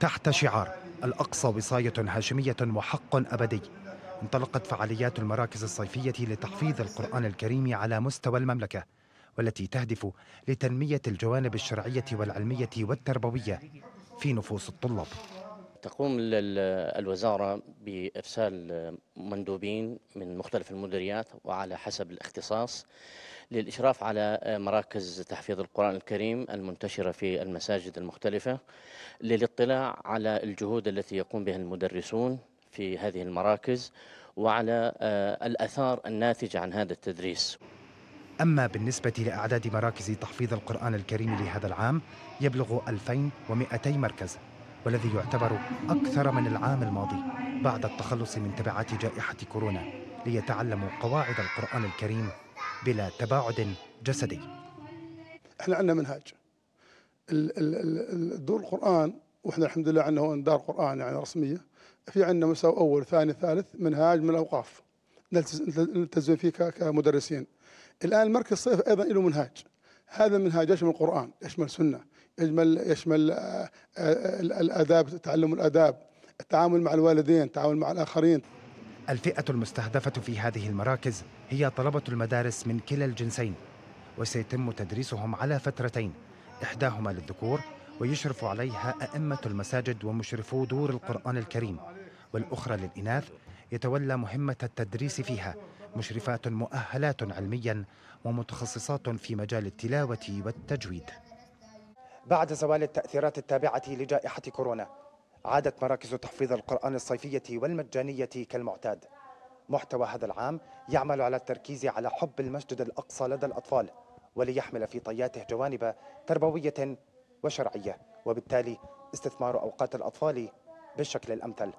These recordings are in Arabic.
تحت شعار الأقصى وصاية هاشمية وحق أبدي انطلقت فعاليات المراكز الصيفية لتحفيظ القرآن الكريم على مستوى المملكة والتي تهدف لتنمية الجوانب الشرعية والعلمية والتربوية في نفوس الطلاب تقوم الوزارة بإرسال مندوبين من مختلف المديريات وعلى حسب الاختصاص للإشراف على مراكز تحفيظ القرآن الكريم المنتشرة في المساجد المختلفة للاطلاع على الجهود التي يقوم بها المدرسون في هذه المراكز وعلى آه، الأثار الناتجة عن هذا التدريس أما بالنسبة لأعداد مراكز تحفيظ القرآن الكريم لهذا العام يبلغ 2200 مركز والذي يعتبر أكثر من العام الماضي بعد التخلص من تبعات جائحة كورونا ليتعلموا قواعد القرآن الكريم بلا تباعد جسدي احنا عندنا منهاج دور القرآن واحنا الحمد لله عندنا هون دار قرآن يعني رسمية في عندنا مستوى أول ثاني ثالث منهاج من الأوقاف نلتزم فيه كمدرسين الآن مركز الصيف أيضا له منهاج هذا منهاج يشمل القرآن يشمل السنة يشمل يشمل آه، آه، الآداب تعلم الآداب التعامل مع الوالدين التعامل مع الآخرين الفئة المستهدفة في هذه المراكز هي طلبة المدارس من كلا الجنسين وسيتم تدريسهم على فترتين إحداهما للذكور ويشرف عليها أئمة المساجد ومشرفو دور القرآن الكريم والأخرى للإناث يتولى مهمة التدريس فيها مشرفات مؤهلات علميا ومتخصصات في مجال التلاوة والتجويد بعد زوال التأثيرات التابعة لجائحة كورونا عادت مراكز تحفيظ القرآن الصيفية والمجانية كالمعتاد محتوى هذا العام يعمل على التركيز على حب المسجد الأقصى لدى الأطفال وليحمل في طياته جوانب تربوية وشرعية وبالتالي استثمار أوقات الأطفال بالشكل الأمثل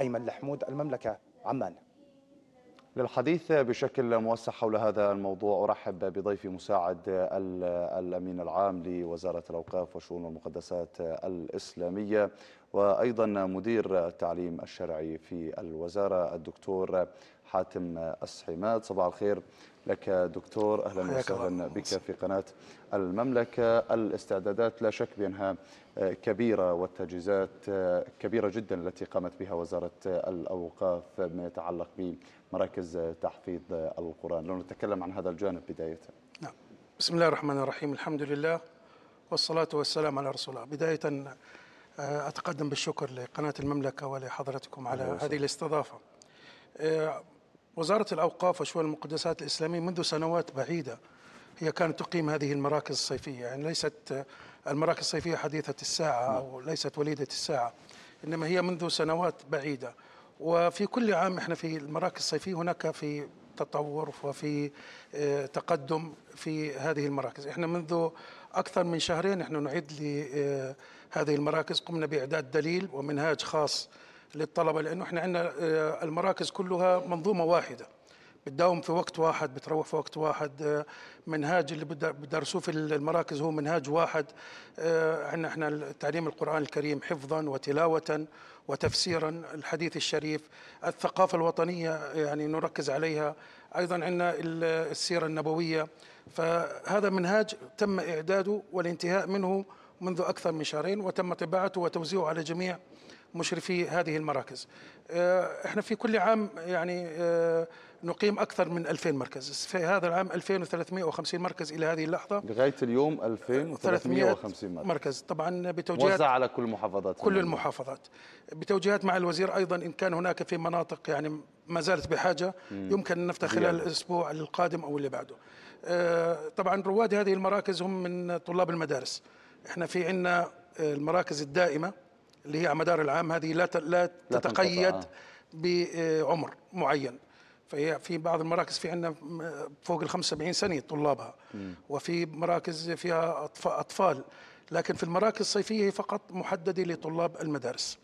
أيمن لحمود المملكة عمان للحديث بشكل موسع حول هذا الموضوع أرحب بضيفي مساعد الأمين العام لوزارة الأوقاف وشؤون المقدسات الإسلامية وأيضا مدير التعليم الشرعي في الوزارة الدكتور حاتم السحيمات صباح الخير لك دكتور أهلا وسهلا بك في قناة المملكة الاستعدادات لا شك بأنها كبيرة والتجهيزات كبيرة جدا التي قامت بها وزارة الأوقاف ما يتعلق بمراكز تحفيظ القرآن لو نتكلم عن هذا الجانب بداية نعم بسم الله الرحمن الرحيم الحمد لله والصلاة والسلام على رسول الله بداية أتقدم بالشكر لقناة المملكة ولحضرتكم على هذه الاستضافة وزارة الأوقاف وشؤون المقدسات الإسلامية منذ سنوات بعيدة هي كانت تقيم هذه المراكز الصيفية يعني ليست المراكز الصيفية حديثة الساعة أو نعم. ليست وليدة الساعة إنما هي منذ سنوات بعيدة وفي كل عام احنا في المراكز الصيفية هناك في تطور وفي آه، تقدم في هذه المراكز احنا منذ أكثر من شهرين نحن نعد لهذه آه، المراكز قمنا بإعداد دليل ومنهاج خاص للطلبه لانه احنا عندنا آه، المراكز كلها منظومه واحده بتداوم في وقت واحد بتروح في وقت واحد آه، منهاج اللي بدرسوه في المراكز هو منهاج واحد عندنا آه، احنا تعليم القرآن الكريم حفظا وتلاوة وتفسيرا الحديث الشريف الثقافة الوطنية يعني نركز عليها أيضا عندنا السيرة النبوية فهذا منهاج تم إعداده والانتهاء منه منذ أكثر من شهرين وتم طباعته وتوزيعه على جميع مشرفي هذه المراكز آه، احنا في كل عام يعني آه، نقيم اكثر من 2000 مركز في هذا العام 2350 مركز الى هذه اللحظه لغايه اليوم 2350 مركز. مركز طبعا بتوجيهات موزع على كل المحافظات كل المحافظات بتوجيهات مع الوزير ايضا ان كان هناك في مناطق يعني ما زالت بحاجه يمكن ان نفتح خلال الاسبوع القادم او اللي بعده آه، طبعا رواد هذه المراكز هم من طلاب المدارس احنا في عندنا المراكز الدائمه اللي هي على مدار العام هذه لا لا تتقيد آه. بعمر معين فهي في بعض المراكز في عندنا فوق ال 75 سنه طلابها وفي مراكز فيها اطفال لكن في المراكز الصيفيه فقط محدده لطلاب المدارس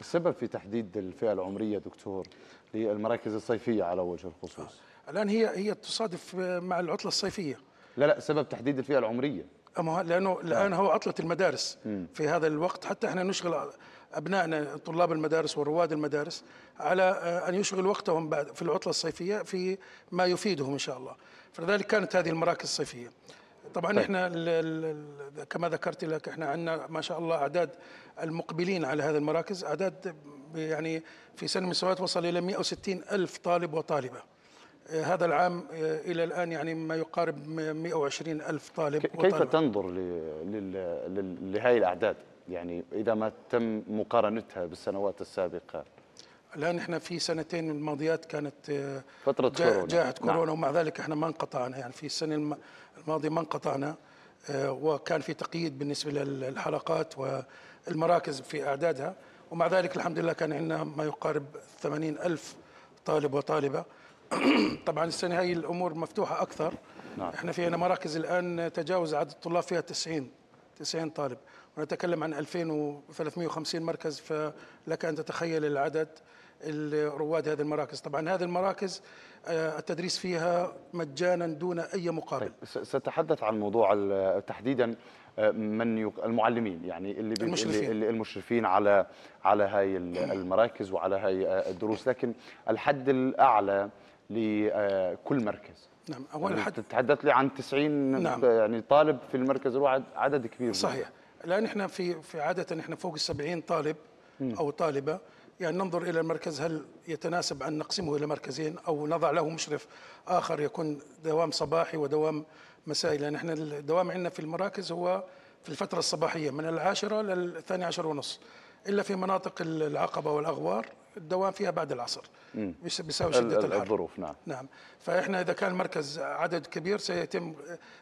السبب في تحديد الفئه العمريه دكتور للمراكز الصيفيه على وجه الخصوص الان هي هي تصادف مع العطله الصيفيه لا لا سبب تحديد الفئه العمريه أما لأنه نعم. الآن هو عطلة المدارس في هذا الوقت حتى احنا نشغل أبنائنا طلاب المدارس ورواد المدارس على آه، أن يشغل وقتهم بعد في العطلة الصيفية في ما يفيدهم إن شاء الله فلذلك كانت هذه المراكز الصيفية طبعا طيب. احنا الـ الـ كما ذكرت لك احنا عندنا ما شاء الله اعداد المقبلين على هذه المراكز اعداد يعني في سن من السنوات وصل الى 160 الف طالب وطالبه آه، هذا العام آه، إلى الآن يعني ما يقارب 120 ألف طالب كيف وطالب. تنظر لهذه الأعداد؟ يعني إذا ما تم مقارنتها بالسنوات السابقة الآن احنا في سنتين الماضيات كانت آه، فترة جا كورونا جائحة نعم. كورونا نعم. ومع ذلك احنا ما انقطعنا يعني في السنة الماضية ما انقطعنا وكان في تقييد بالنسبة للحلقات والمراكز في أعدادها ومع ذلك الحمد لله كان عندنا ما يقارب 80 ألف طالب وطالبة طبعا السنه هاي الامور مفتوحه اكثر نعم. احنا في عندنا مراكز الان تجاوز عدد الطلاب فيها 90 90 طالب ونتكلم عن 2350 مركز فلك ان تتخيل العدد الرواد هذه المراكز طبعا هذه المراكز آه، التدريس فيها مجانا دون اي مقابل طيب ستحدث عن موضوع تحديدا آه، من يق... المعلمين يعني اللي بي... المشرفين. اللي المشرفين على على هاي المراكز وعلى هاي آه، الدروس لكن الحد الاعلى لكل مركز نعم اول يعني حد تتحدث لي عن 90 نعم. يعني طالب في المركز الواحد عدد كبير صحيح الان احنا في في عاده احنا فوق ال 70 طالب م. او طالبه يعني ننظر الى المركز هل يتناسب ان نقسمه الى مركزين او نضع له مشرف اخر يكون دوام صباحي ودوام مسائي لان احنا الدوام عندنا في المراكز هو في الفتره الصباحيه من العاشره للثاني عشر ونص الا في مناطق العقبه والاغوار الدوام فيها بعد العصر بسبب شده الحر الظروف نعم نعم فاحنا اذا كان المركز عدد كبير سيتم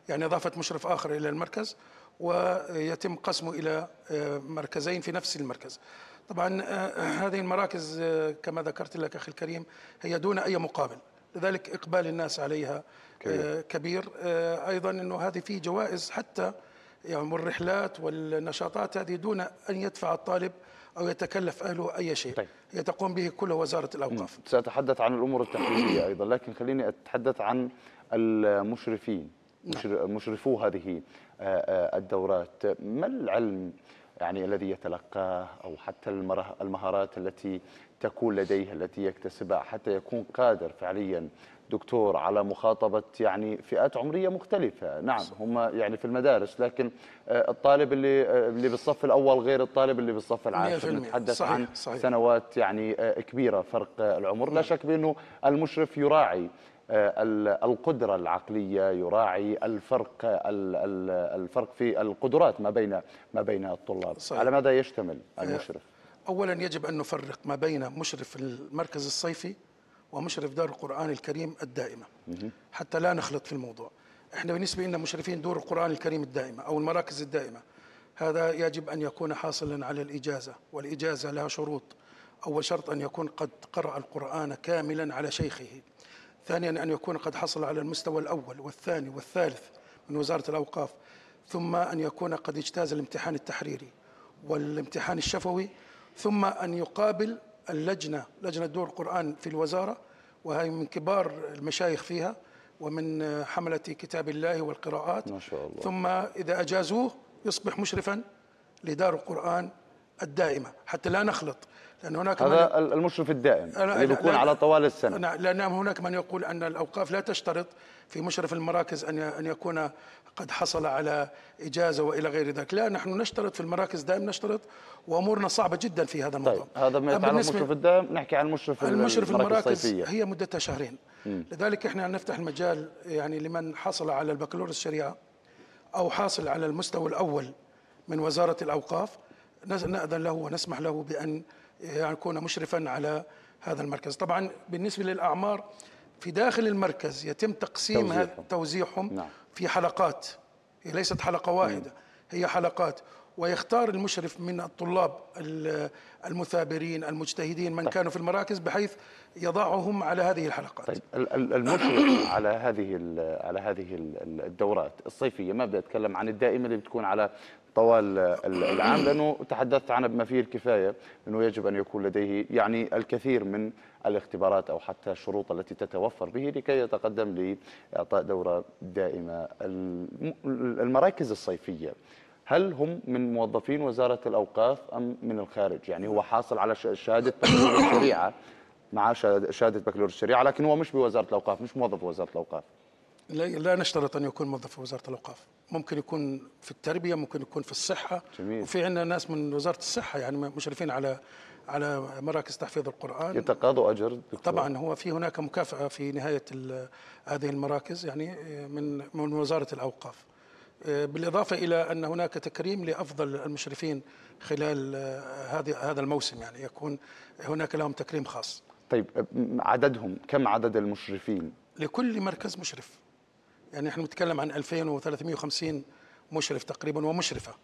يعني اضافه مشرف اخر الى المركز ويتم قسمه الى آه، مركزين في نفس المركز طبعا آه، هذه المراكز آه، كما ذكرت لك اخي الكريم هي دون اي مقابل لذلك اقبال الناس عليها كبير, كبير. ايضا انه هذه في جوائز حتى يعني الرحلات والنشاطات هذه دون ان يدفع الطالب أو يتكلف أهله أي شيء طيب. هي تقوم به كل وزارة الأوقاف سأتحدث عن الأمور التنفيذية أيضا لكن خليني أتحدث عن المشرفين نعم. مشرفو هذه آه، آه، الدورات ما العلم يعني الذي يتلقاه أو حتى المهارات التي تكون لديه التي يكتسبها حتى يكون قادر فعليا دكتور على مخاطبة يعني فئات عمرية مختلفة نعم هم يعني في المدارس لكن آه، الطالب اللي آه، اللي بالصف الأول غير الطالب اللي بالصف العاشر نتحدث صحيح عن صحيح سنوات يعني آه، كبيرة فرق العمر لا نعم. شك بأنه المشرف يراعي القدرة العقلية يراعي الفرق الفرق في القدرات ما بين ما بين الطلاب صحيح. على ماذا يشتمل المشرف؟ أولا يجب أن نفرق ما بين مشرف المركز الصيفي ومشرف دار القرآن الكريم الدائمة حتى لا نخلط في الموضوع احنا بالنسبة لنا مشرفين دور القرآن الكريم الدائمة أو المراكز الدائمة هذا يجب أن يكون حاصلا على الإجازة والإجازة لها شروط أول شرط أن يكون قد قرأ القرآن كاملا على شيخه ثانيا أن يكون قد حصل على المستوى الأول والثاني والثالث من وزارة الأوقاف ثم أن يكون قد اجتاز الامتحان التحريري والامتحان الشفوي ثم أن يقابل اللجنة لجنة دور القرآن في الوزارة وهي من كبار المشايخ فيها ومن حملة كتاب الله والقراءات ما شاء الله. ثم إذا أجازوه يصبح مشرفا لدار القرآن الدائمه حتى لا نخلط لان هناك هذا المشرف الدائم اللي بيكون على طوال السنه لان نعم، هناك من يقول ان الاوقاف لا تشترط في مشرف المراكز ان ان يكون قد حصل على اجازه والى غير ذلك، لا نحن نشترط في المراكز دائما نشترط وامورنا صعبه جدا في هذا الموضوع. طيب هذا ما يتعلق المشرف الدائم نحكي عن المشرف المشرف المراكز الصيفية. هي مدتها شهرين مم. لذلك احنا نفتح المجال يعني لمن حصل على البكالوريوس الشريعه او حاصل على المستوى الاول من وزاره الاوقاف نأذن له ونسمح له بأن يكون مشرفا على هذا المركز طبعا بالنسبة للأعمار في داخل المركز يتم تقسيم توزيعهم, توزيحهم نعم. في حلقات هي ليست حلقة واحدة مم. نعم. هي حلقات ويختار المشرف من الطلاب المثابرين المجتهدين من طيب. كانوا في المراكز بحيث يضعهم على هذه الحلقات طيب المشرف على هذه على هذه الدورات الصيفيه ما بدي اتكلم عن الدائمه اللي بتكون على طوال العام لانه تحدثت عنه بما فيه الكفايه انه يجب ان يكون لديه يعني الكثير من الاختبارات او حتى الشروط التي تتوفر به لكي يتقدم لاعطاء دوره دائمه المراكز الصيفيه هل هم من موظفين وزاره الاوقاف ام من الخارج يعني هو حاصل على شهاده بكالوريوس الشريعه مع شهاده بكالوريوس الشريعه لكن هو مش بوزاره الاوقاف مش موظف بوزاره الاوقاف لا نشترط ان يكون موظف في وزاره الاوقاف ممكن يكون في التربيه ممكن يكون في الصحه جميل. وفي عندنا ناس من وزاره الصحه يعني مشرفين على على مراكز تحفيظ القران يتقاضوا اجر دكتور. طبعا هو في هناك مكافاه في نهايه هذه المراكز يعني من من وزاره الاوقاف آه، بالاضافه الى ان هناك تكريم لافضل المشرفين خلال آه، هذه هذا الموسم يعني يكون هناك لهم تكريم خاص طيب آه، عددهم كم عدد المشرفين لكل مركز مشرف يعني احنا بنتكلم عن 2350 مشرف تقريبا ومشرفه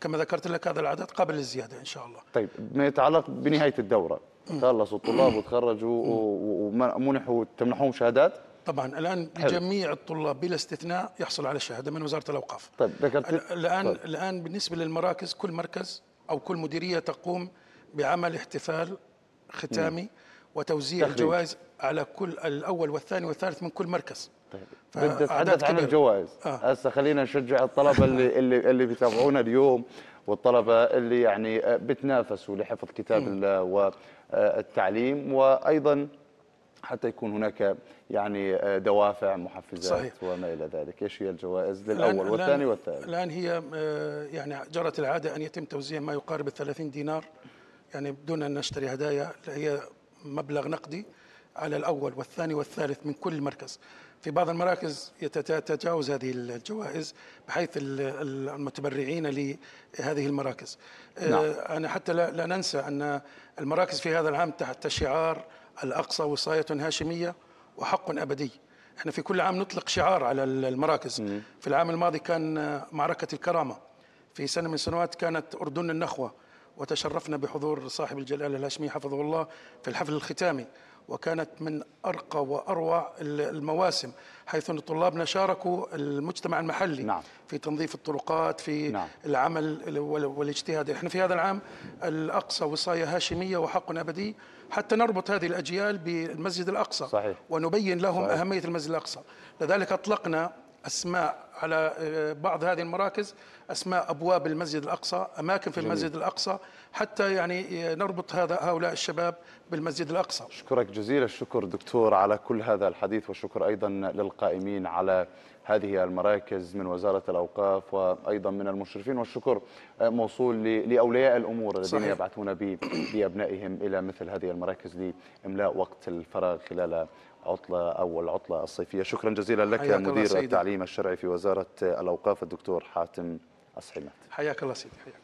كما ذكرت لك هذا العدد قبل الزياده ان شاء الله. طيب ما يتعلق بنهايه الدوره خلصوا الطلاب وتخرجوا ومنحوا تمنحوهم شهادات؟ طبعا الان حلو. جميع الطلاب بلا استثناء يحصل على شهاده من وزاره الاوقاف. طيب ذكرت الان طيب. الان بالنسبه للمراكز كل مركز او كل مديريه تقوم بعمل احتفال ختامي مم. وتوزيع تخريج. الجوائز على كل الاول والثاني والثالث من كل مركز. طيب آه، بدي اتحدث عن الجوائز آه. هسه آه. خلينا نشجع الطلبه اللي اللي اللي بيتابعونا اليوم والطلبه اللي يعني آه، بتنافسوا لحفظ كتاب الله والتعليم وايضا حتى يكون هناك يعني دوافع محفزات صحيح. وما الى ذلك، ايش هي الجوائز للاول والثاني والثالث؟ الان هي يعني جرت العاده ان يتم توزيع ما يقارب ال 30 دينار يعني بدون ان نشتري هدايا هي مبلغ نقدي على الاول والثاني والثالث من كل مركز. في بعض المراكز تتجاوز هذه الجوائز بحيث المتبرعين لهذه المراكز آه، نعم. أنا حتى لا, ننسى أن المراكز في هذا العام تحت شعار الأقصى وصاية هاشمية وحق أبدي احنا في كل عام نطلق شعار على المراكز مم. في العام الماضي كان معركة الكرامة في سنة من السنوات كانت أردن النخوة وتشرفنا بحضور صاحب الجلالة الهاشمي حفظه الله في الحفل الختامي وكانت من أرقى وأروع المواسم حيث أن طلابنا شاركوا المجتمع المحلي نعم. في تنظيف الطرقات في نعم. العمل والاجتهاد احنا في هذا العام الأقصى وصاية هاشمية وحق أبدي حتى نربط هذه الأجيال بالمسجد الأقصى صحيح. ونبين لهم صحيح. أهمية المسجد الأقصى لذلك أطلقنا أسماء على آه، بعض هذه المراكز أسماء أبواب المسجد الأقصى أماكن في جميل. المسجد الأقصى حتى يعني آه، نربط هذا هؤلاء الشباب بالمسجد الأقصى شكرك جزيل الشكر دكتور على كل هذا الحديث والشكر أيضا للقائمين على هذه المراكز من وزارة الأوقاف وأيضا من المشرفين والشكر آه، موصول لأولياء الأمور الذين يبعثون بأبنائهم إلى مثل هذه المراكز لإملاء وقت الفراغ خلال عطلة أول عطلة الصيفية شكرا جزيلا لك مدير التعليم الشرعي في وزارة الأوقاف الدكتور حاتم أصحمات حياك الله سيدي حياك